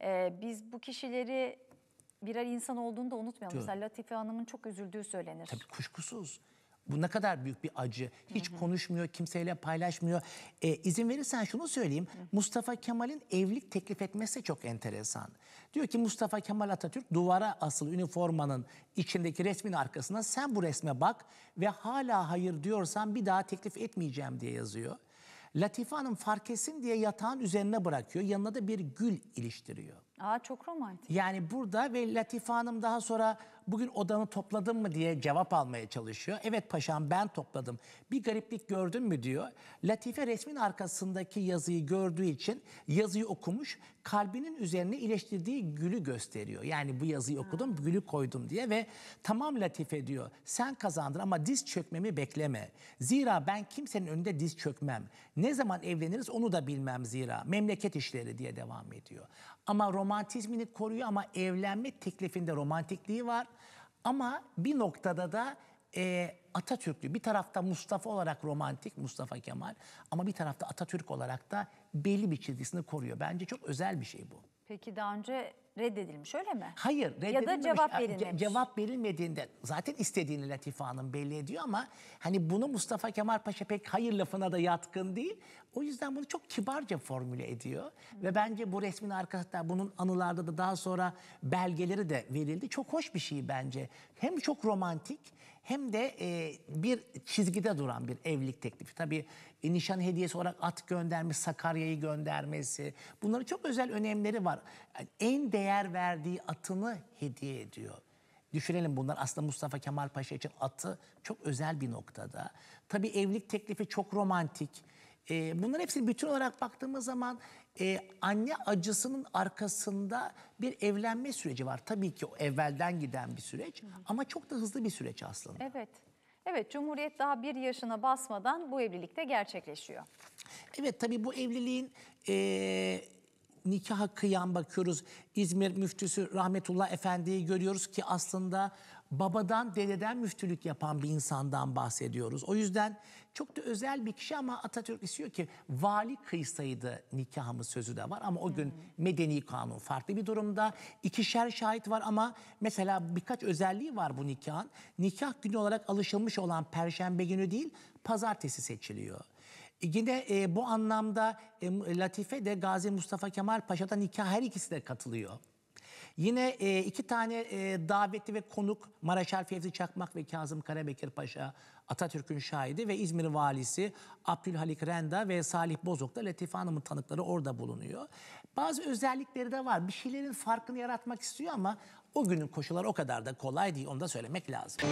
E, biz bu kişileri birer insan olduğunu da unutmayalım. Mesela Latife Hanım'ın çok üzüldüğü söylenir. Tabii kuşkusuz. Bu ne kadar büyük bir acı. Hiç Hı -hı. konuşmuyor, kimseyle paylaşmıyor. E, izin verirsen şunu söyleyeyim. Hı. Mustafa Kemal'in evlilik teklif etmesi çok enteresan. Diyor ki Mustafa Kemal Atatürk duvara asıl üniformanın içindeki resmin arkasına sen bu resme bak ve hala hayır diyorsan bir daha teklif etmeyeceğim diye yazıyor. Latife Hanım fark etsin diye yatağın üzerine bırakıyor. Yanına da bir gül iliştiriyor. Aa çok romantik. Yani burada ve Latife Hanım daha sonra bugün odanı topladın mı diye cevap almaya çalışıyor. Evet paşam ben topladım. Bir gariplik gördün mü diyor. Latife resmin arkasındaki yazıyı gördüğü için yazıyı okumuş. Kalbinin üzerine iliştirdiği gülü gösteriyor. Yani bu yazıyı okudum ha. gülü koydum diye ve tamam Latife diyor. Sen kazandın ama diz çökmemi bekleme. Zira ben kimsenin önünde diz çökmem. Ne zaman evleniriz onu da bilmem zira. Memleket işleri diye devam ediyor. Ama romantik romantizmini koruyor ama evlenme teklifinde romantikliği var. Ama bir noktada da e, Atatürklü. Bir tarafta Mustafa olarak romantik Mustafa Kemal ama bir tarafta Atatürk olarak da belli bir çizgisini koruyor. Bence çok özel bir şey bu. Peki daha önce reddedilmiş öyle mi? Hayır reddedilmemiş. Ya da cevap verilmemiş. cevap verilmediğinde zaten istediğini Latife Hanım belli ediyor ama hani bunu Mustafa Kemal Paşa pek hayır lafına da yatkın değil. O yüzden bunu çok kibarca formüle ediyor. Hı. Ve bence bu resmin arkasında bunun anılarda da daha sonra belgeleri de verildi. Çok hoş bir şey bence. Hem çok romantik hem de e, bir çizgide duran bir evlilik teklifi. Tabii e, nişan hediyesi olarak at göndermesi, Sakarya'yı göndermesi. Bunların çok özel önemleri var. Yani en değerli değer verdiği atını hediye ediyor. Düşünelim bunlar aslında Mustafa Kemal Paşa için atı çok özel bir noktada. Tabii evlilik teklifi çok romantik. E, bunların hepsini bütün olarak baktığımız zaman e, anne acısının arkasında bir evlenme süreci var. Tabii ki o evvelden giden bir süreç Hı. ama çok da hızlı bir süreç aslında. Evet. Evet, Cumhuriyet daha bir yaşına basmadan bu evlilikte gerçekleşiyor. Evet, tabii bu evliliğin e, nikaha kıyan bakıyoruz. İzmir müftüsü Rahmetullah Efendi'yi görüyoruz ki aslında babadan dededen müftülük yapan bir insandan bahsediyoruz. O yüzden çok da özel bir kişi ama Atatürk istiyor ki vali kıysaydı nikahımız sözü de var ama o gün medeni kanun farklı bir durumda. İkişer şahit var ama mesela birkaç özelliği var bu nikahın. Nikah günü olarak alışılmış olan perşembe günü değil pazartesi seçiliyor. Yine e, bu anlamda e, Latife de Gazi Mustafa Kemal Paşa'dan nikah her ikisi de katılıyor. Yine e, iki tane e, davetli ve konuk Maraşal Fevzi Çakmak ve Kazım Karabekir Paşa Atatürk'ün şahidi ve İzmir valisi Abdülhalik Renda ve Salih Bozok da Latife Hanım'ın tanıkları orada bulunuyor. Bazı özellikleri de var. Bir şeylerin farkını yaratmak istiyor ama o günün koşulları o kadar da kolay değil. Onu da söylemek lazım.